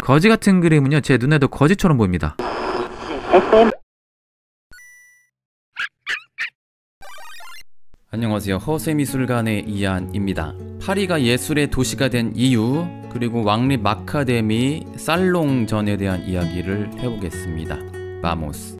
거지 같은 그림은요 제 눈에도 거지처럼 보입니다 안녕하세요 허세미술관의 이안입니다 파리가 예술의 도시가 된 이유 그리고 왕립 마카데미 살롱전에 대한 이야기를 해보겠습니다 마모스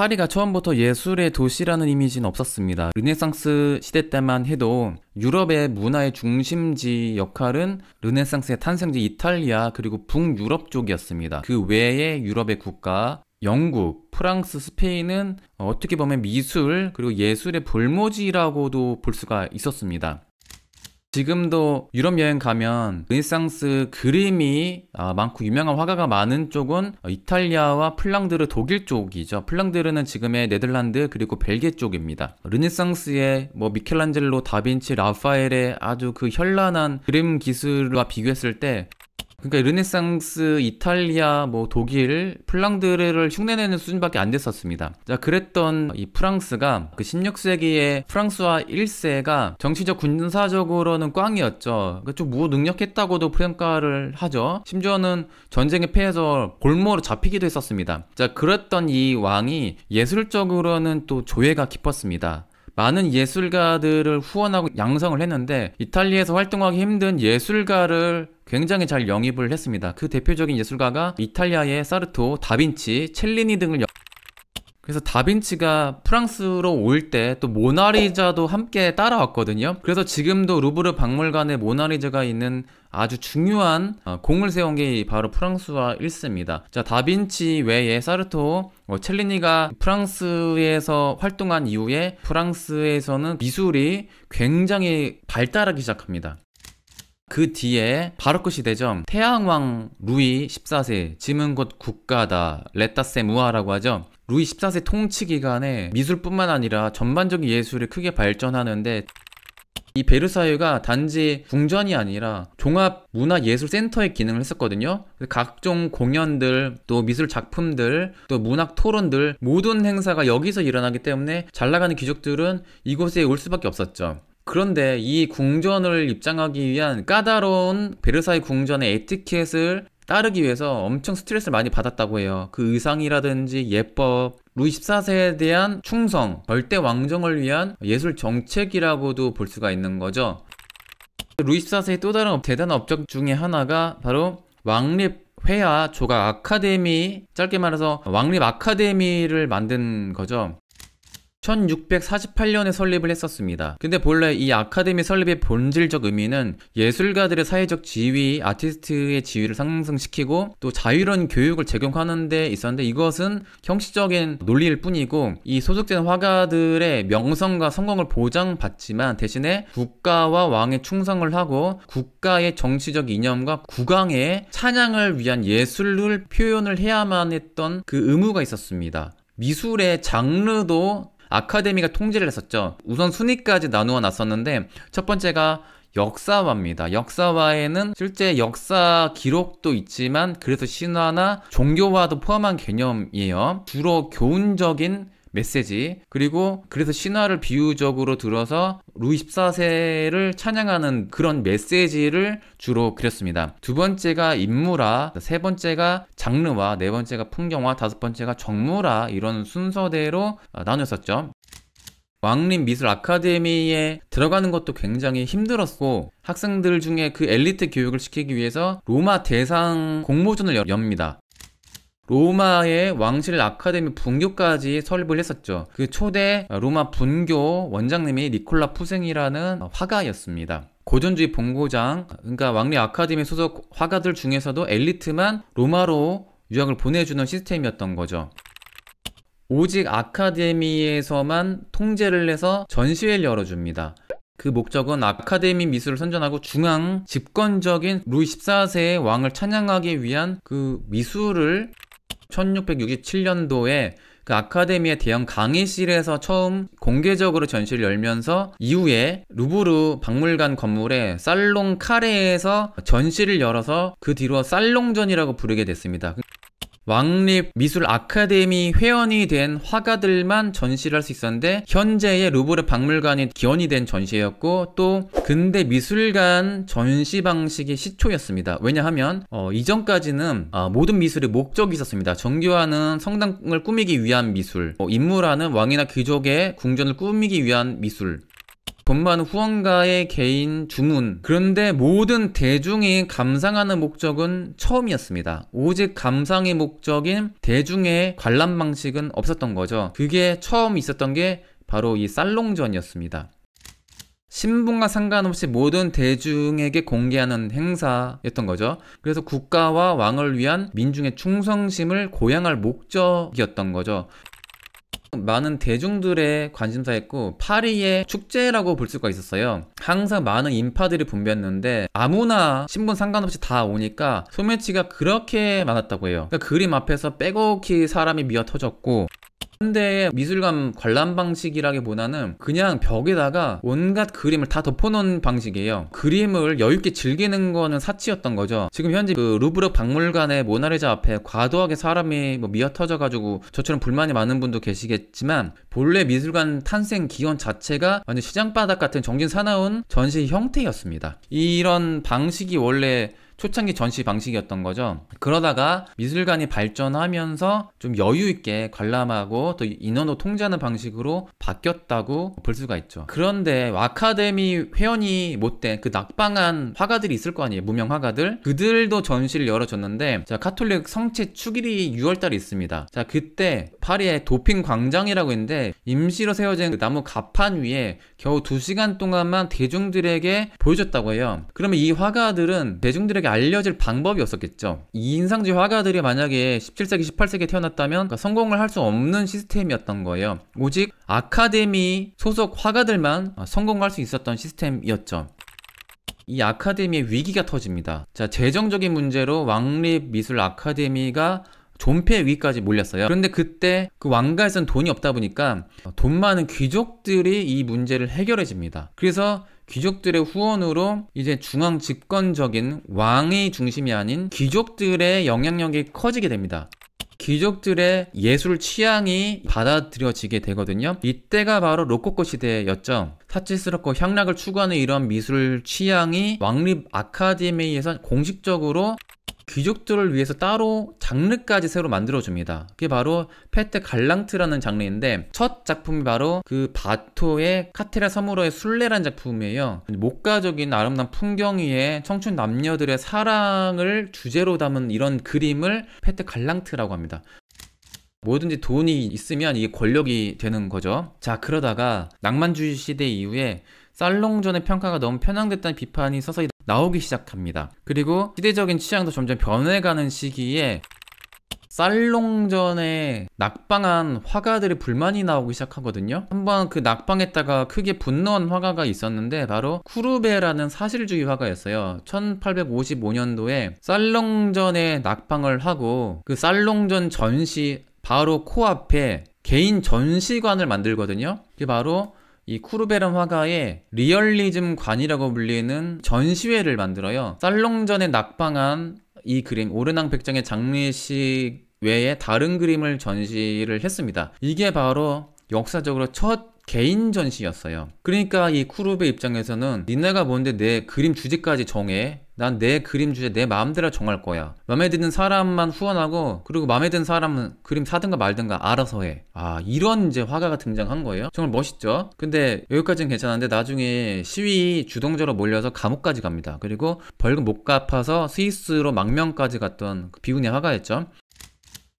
파리가 처음부터 예술의 도시라는 이미지는 없었습니다. 르네상스 시대 때만 해도 유럽의 문화의 중심지 역할은 르네상스의 탄생지 이탈리아 그리고 북유럽 쪽이었습니다. 그외에 유럽의 국가 영국, 프랑스, 스페인은 어떻게 보면 미술 그리고 예술의 볼모지라고도 볼 수가 있었습니다. 지금도 유럽 여행 가면 르네상스 그림이 아, 많고 유명한 화가가 많은 쪽은 이탈리아와 플랑드르 독일 쪽이죠. 플랑드르는 지금의 네덜란드 그리고 벨기에 쪽입니다. 르네상스의 뭐 미켈란젤로, 다빈치, 라파엘의 아주 그 현란한 그림 기술과 비교했을 때 그러니까 르네상스 이탈리아 뭐 독일 플랑드르를 흉내내는 수준밖에 안 됐었습니다. 자 그랬던 이 프랑스가 그 16세기에 프랑스와 1세가 정치적 군사적으로는 꽝이었죠. 그러 그러니까 무능력했다고도 평가를 하죠. 심지어는 전쟁에 패해서 골모로 잡히기도 했었습니다. 자 그랬던 이 왕이 예술적으로는 또 조예가 깊었습니다. 많은 예술가들을 후원하고 양성을 했는데 이탈리아에서 활동하기 힘든 예술가를 굉장히 잘 영입을 했습니다. 그 대표적인 예술가가 이탈리아의 사르토, 다빈치, 첼리니 등을 그래서 다빈치가 프랑스로 올 때 또 모나리자도 함께 따라왔거든요. 그래서 지금도 루브르 박물관에 모나리자가 있는 아주 중요한 어, 공을 세운 게 바로 프랑스와 1스입니다. 자, 다빈치 외에 사르토, 어, 첼리니가 프랑스에서 활동한 이후에 프랑스에서는 미술이 굉장히 발달하기 시작합니다. 그 뒤에 바로크 시대죠. 태양왕 루이 14세, 지은 곧 국가다, 레타세 무아라고 하죠. 루이 14세 통치 기간에 미술뿐만 아니라 전반적인 예술이 크게 발전하는데 이 베르사유가 단지 궁전이 아니라 종합문화예술센터의 기능을 했었거든요. 각종 공연들, 또 미술 작품들, 또 문학 토론들 모든 행사가 여기서 일어나기 때문에 잘 나가는 귀족들은 이곳에 올 수밖에 없었죠. 그런데 이 궁전을 입장하기 위한 까다로운 베르사유 궁전의 에티켓을 따르기 위해서 엄청 스트레스를 많이 받았다고 해요. 그 의상이라든지 예법, 루이 14세에 대한 충성, 절대 왕정을 위한 예술 정책이라고도 볼 수가 있는 거죠. 루이 14세의 또 다른 대단한 업적 중에 하나가 바로 왕립 회화 조각 아카데미 짧게 말해서 왕립 아카데미를 만든 거죠. 1648년에 설립을 했었습니다. 근데 본래 이 아카데미 설립의 본질적 의미는 예술가들의 사회적 지위, 아티스트의 지위를 상승시키고 또 자유로운 교육을 제공하는 데 있었는데 이것은 형식적인 논리일 뿐이고 이 소속된 화가들의 명성과 성공을 보장받지만 대신에 국가와 왕의 충성을 하고 국가의 정치적 이념과 국왕의 찬양을 위한 예술을 표현을 해야만 했던 그 의무가 있었습니다. 미술의 장르도 아카데미가 통제를 했었죠. 우선 순위까지 나누어 놨었는데 첫 번째가 역사화입니다. 역사화에는 실제 역사 기록도 있지만 그래서 신화나 종교화도 포함한 개념이에요. 주로 교훈적인 메시지 그리고 그래서 신화를 비유적으로 들어서 루이 14세를 찬양하는 그런 메시지를 주로 그렸습니다. 두 번째가 인물화, 세 번째가 장르화, 네 번째가 풍경화, 다섯 번째가 정물화 이런 순서대로 어, 나눴었죠. 왕립 미술 아카데미에 들어가는 것도 굉장히 힘들었고 학생들 중에 그 엘리트 교육을 시키기 위해서 로마 대상 공모전을 엽니다. 로마의 왕실 아카데미 분교까지 설립을 했었죠. 그 초대 로마 분교 원장님이 니콜라 푸생이라는 화가였습니다. 고전주의 본고장, 그러니까 왕리 아카데미 소속 화가들 중에서도 엘리트만 로마로 유학을 보내주는 시스템이었던 거죠. 오직 아카데미에서만 통제를 해서 전시회를 열어줍니다. 그 목적은 아카데미 미술을 선전하고 중앙 집권적인 루이 14세의 왕을 찬양하기 위한 그 미술을 1667년도에 그 아카데미의 대형 강의실에서 처음 공개적으로 전시를 열면서 이후에 루브르 박물관 건물에 살롱 카레에서 전시를 열어서 그 뒤로 살롱전이라고 부르게 됐습니다. 왕립 미술 아카데미 회원이 된 화가들만 전시를 할 수 있었는데 현재의 루브르 박물관이 기원이 된 전시였고 또 근대 미술관 전시 방식이 시초였습니다. 왜냐하면 어, 이전까지는 어, 모든 미술의 목적이 있었습니다. 정교화는 성당을 꾸미기 위한 미술, 어, 인물화는 왕이나 귀족의 궁전을 꾸미기 위한 미술, 번만 후원가의 개인 주문. 그런데 모든 대중이 감상하는 목적은 처음이었습니다. 오직 감상의 목적인 대중의 관람 방식은 없었던 거죠. 그게 처음 있었던 게 바로 이 살롱전이었습니다. 신분과 상관없이 모든 대중에게 공개하는 행사였던 거죠. 그래서 국가와 왕을 위한 민중의 충성심을 고양할 목적이었던 거죠. 많은 대중들의 관심사였고 파리의 축제라고 볼 수가 있었어요. 항상 많은 인파들이 분비했는데 아무나 신분 상관없이 다 오니까 소매치가 그렇게 많았다고 해요. 그러니까 그림 앞에서 빼곡히 사람이 미어 터졌고 현대의 미술관 관람 방식이라기보다는 그냥 벽에다가 온갖 그림을 다 덮어놓은 방식이에요. 그림을 여유있게 즐기는 거는 사치였던 거죠. 지금 현재 그 루브르 박물관의 모나리자 앞에 과도하게 사람이 뭐 미어터져가지고 저처럼 불만이 많은 분도 계시겠지만 본래 미술관 탄생 기원 자체가 완전 시장바닥 같은 정진 사나운 전시 형태였습니다. 이런 방식이 원래 초창기 전시 방식이었던 거죠. 그러다가 미술관이 발전하면서 좀 여유 있게 관람하고 또 인원도 통제하는 방식으로 바뀌었다고 볼 수가 있죠. 그런데 아카데미 회원이 못된 그 낙방한 화가들이 있을 거 아니에요. 무명 화가들. 그들도 전시를 열어줬는데 자, 카톨릭 성체 축일이 6월달에 있습니다. 자, 그때 파리의 도핑 광장이라고 있는데 임시로 세워진 그 나무 갑판 위에 겨우 2시간 동안만 대중들에게 보여줬다고 해요. 그러면 이 화가들은 대중들에게 알려질 방법이 없었겠죠. 이 인상주의 화가들이 만약에 17세기, 18세기에 태어났다면 그러니까 성공을 할 수 없는 시스템이었던 거예요. 오직 아카데미 소속 화가들만 성공할 수 있었던 시스템이었죠. 이 아카데미의 위기가 터집니다. 자, 재정적인 문제로 왕립 미술 아카데미가 존폐 위까지 몰렸어요. 그런데 그때 그 왕가에선 돈이 없다 보니까 어, 돈 많은 귀족들이 이 문제를 해결해 줍니다. 그래서 귀족들의 후원으로 이제 중앙 집권적인 왕의 중심이 아닌 귀족들의 영향력이 커지게 됩니다. 귀족들의 예술 취향이 받아들여지게 되거든요. 이때가 바로 로코코 시대였죠. 사치스럽고 향락을 추구하는 이런 미술 취향이 왕립 아카데미에서 공식적으로 귀족들을 위해서 따로 장르까지 새로 만들어줍니다. 그게 바로 페트 갈랑트라는 장르인데 첫 작품이 바로 그 바토의 카테라 섬으로의순례란 작품이에요. 목가적인 아름다운 풍경 위에 청춘 남녀들의 사랑을 주제로 담은 이런 그림을 페트 갈랑트라고 합니다. 뭐든지 돈이 있으면 이게 권력이 되는 거죠. 자, 그러다가 낭만주의 시대 이후에 살롱존의 평가가 너무 편향됐다는 비판이 서서히 나오기 시작합니다. 그리고 시대적인 취향도 점점 변해가는 시기에 쌀롱전에 낙방한 화가들의 불만이 나오기 시작하거든요 한번 그 낙방했다가 크게 분노한 화가가 있었는데 바로 쿠르베라는 사실주의 화가였어요 1855년도에 쌀롱전에 낙방을 하고 그 쌀롱전 전시 바로 코앞에 개인 전시관을 만들거든요 그게 바로 이 쿠르베른 화가의 리얼리즘관이라고 불리는 전시회를 만들어요. 살롱전에 낙방한 이 그림 오르낭 백장의 장례식 외에 다른 그림을 전시를 했습니다. 이게 바로 역사적으로 첫 개인 전시였어요. 그러니까 이 쿠르베 입장에서는 니네가 뭔데 내 그림 주제까지 정해 난내 그림 주제 내 마음대로 정할 거야. 마음에 드는 사람만 후원하고 그리고 마음에 드는 사람은 그림 사든가 말든가 알아서 해. 아 이런 이제 화가가 등장한 거예요. 정말 멋있죠. 근데 여기까지는 괜찮은데 나중에 시위 주동자로 몰려서 감옥까지 갑니다. 그리고 벌금 못 갚아서 스위스로 망명까지 갔던 그 비운의 화가였죠.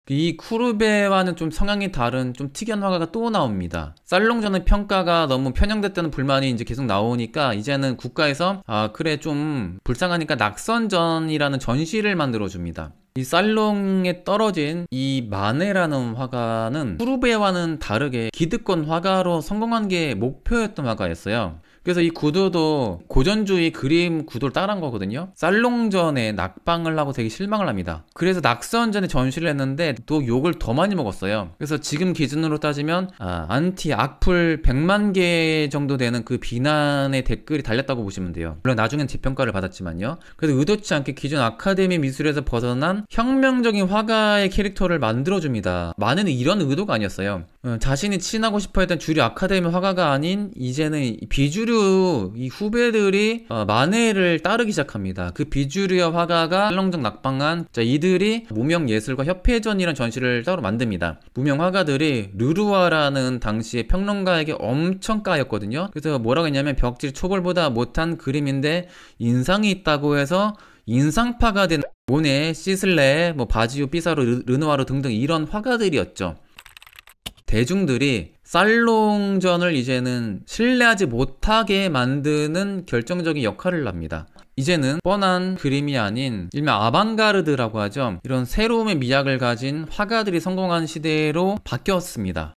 이 쿠르베와는 좀 성향이 다른 좀 특이한 화가가 또 나옵니다. 살롱전의 평가가 너무 편향됐다는 불만이 이제 계속 나오니까 이제는 국가에서 아 그래 좀 불쌍하니까 낙선전이라는 전시를 만들어줍니다. 이 살롱에 떨어진 이 마네라는 화가는 쿠르베와는 다르게 기득권 화가로 성공한 게 목표였던 화가였어요. 그래서 이 구두도 고전주의 그림 구도를 따라한 거거든요. 살롱전에 낙방을 하고 되게 실망을 합니다. 그래서 낙선전에 전시를 했는데 또 욕을 더 많이 먹었어요. 그래서 지금 기준으로 따지면 아, 안티 악플 100만 개 정도 되는 그 비난의 댓글이 달렸다고 보시면 돼요. 물론 나중엔 재평가를 받았지만요. 그래서 의도치 않게 기존 아카데미 미술에서 벗어난 혁명적인 화가의 캐릭터를 만들어줍니다. 많은 이런 의도가 아니었어요. 어, 자신이 친하고 싶어 했던 주류 아카데미 화가가 아닌 이제는 비주류 비주류 이 후배들이 어, 만해를 따르기 시작합니다. 그비주류의 화가가 설렁정 낙방한 자 이들이 무명 예술과 협회전이라는 전시를 따로 만듭니다. 무명 화가들이 르루아라는 당시의 평론가에게 엄청 까였거든요. 그래서 뭐라고 했냐면 벽지를 초벌보다 못한 그림인데 인상이 있다고 해서 인상파가 된 모네, 시슬레, 뭐 바지오, 피사로, 르누아르 등등 이런 화가들이었죠. 대중들이 살롱전을 이제는 신뢰하지 못하게 만드는 결정적인 역할을 합니다. 이제는 뻔한 그림이 아닌 일명 아방가르드라고 하죠. 이런 새로움의 미학을 가진 화가들이 성공한 시대로 바뀌었습니다.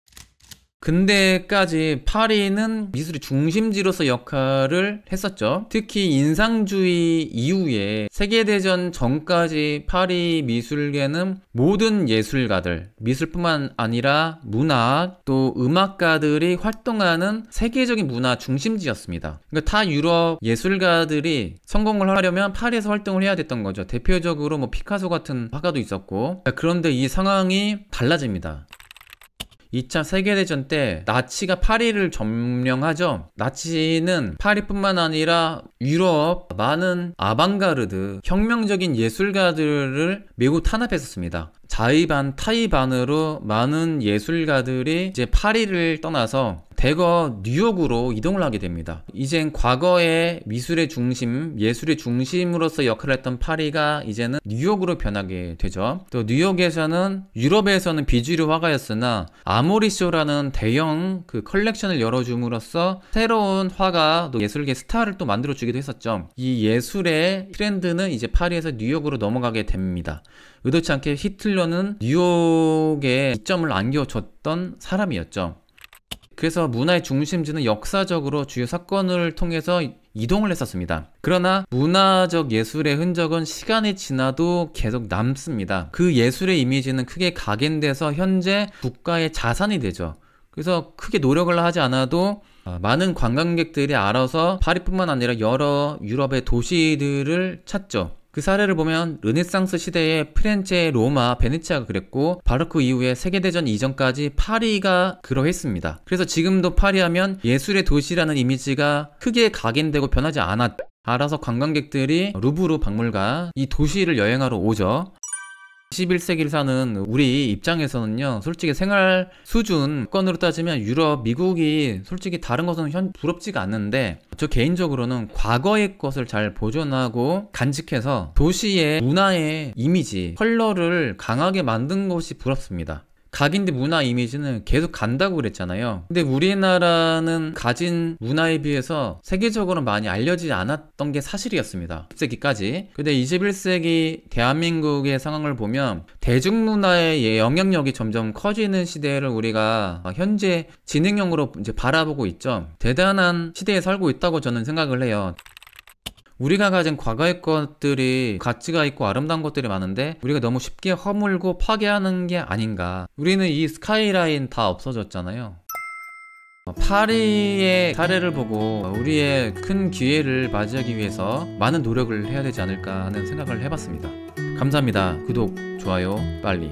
근대까지 파리는 미술의 중심지로서 역할을 했었죠. 특히 인상주의 이후에 세계대전 전까지 파리 미술계는 모든 예술가들, 미술뿐만 아니라 문학, 또 음악가들이 활동하는 세계적인 문화 중심지였습니다. 그러니까 타 유럽 예술가들이 성공을 하려면 파리에서 활동을 해야 됐던 거죠. 대표적으로 뭐 피카소 같은 화가도 있었고. 그러니까 그런데 이 상황이 달라집니다. 2차 세계대전 때 나치가 파리를 점령하죠. 나치는 파리뿐만 아니라 유럽 많은 아방가르드 혁명적인 예술가들을 매우 탄압했었습니다. 자의반, 타의반으로 많은 예술가들이 이제 파리를 떠나서 대거 뉴욕으로 이동을 하게 됩니다. 이젠 과거의 미술의 중심, 예술의 중심으로서 역할을 했던 파리가 이제는 뉴욕으로 변하게 되죠. 또 뉴욕에서는 유럽에서는 비주류 화가였으나 아모리쇼라는 대형 그 컬렉션을 열어줌으로써 새로운 화가 또 예술계 스타를 또 만들어주기도 했었죠. 이 예술의 트렌드는 이제 파리에서 뉴욕으로 넘어가게 됩니다. 의도치 않게 히틀러는 뉴욕에 이점을 안겨줬던 사람이었죠. 그래서 문화의 중심지는 역사적으로 주요 사건을 통해서 이동을 했었습니다. 그러나 문화적 예술의 흔적은 시간이 지나도 계속 남습니다. 그 예술의 이미지는 크게 각인돼서 현재 국가의 자산이 되죠. 그래서 크게 노력을 하지 않아도 어, 많은 관광객들이 알아서 파리뿐만 아니라 여러 유럽의 도시들을 찾죠. 그 사례를 보면 르네상스 시대에 프렌체, 로마, 베네치아가 그랬고 바르크 이후에 세계대전 이전까지 파리가 그러했습니다. 그래서 지금도 파리하면 예술의 도시라는 이미지가 크게 각인되고 변하지 않았 다 알아서 관광객들이 루브르 박물관 이 도시를 여행하러 오죠. 21세기를 사는 우리 입장에서는요 솔직히 생활 수준권으로 따지면 유럽 미국이 솔직히 다른 것은 현 부럽지가 않는데 저 개인적으로는 과거의 것을 잘 보존하고 간직해서 도시의 문화의 이미지 컬러를 강하게 만든 것이 부럽습니다 각인데 문화 이미지는 계속 간다고 그랬잖아요. 근데 우리나라는 가진 문화에 비해서 세계적으로 많이 알려지지 않았던 게 사실이었습니다. 10세기까지. 근데 21세기 대한민국의 상황을 보면 대중문화의 예, 영향력이 점점 커지는 시대를 우리가 현재 진행형으로 이제 바라보고 있죠. 대단한 시대에 살고 있다고 저는 생각을 해요. 우리가 가진 과거의 것들이 가치가 있고 아름다운 것들이 많은데 우리가 너무 쉽게 허물고 파괴하는 게 아닌가 우리는 이 스카이라인 다 없어졌잖아요 파리의 사례를 보고 우리의 큰 기회를 맞이하기 위해서 많은 노력을 해야 되지 않을까 하는 생각을 해봤습니다 감사합니다 구독, 좋아요, 빨리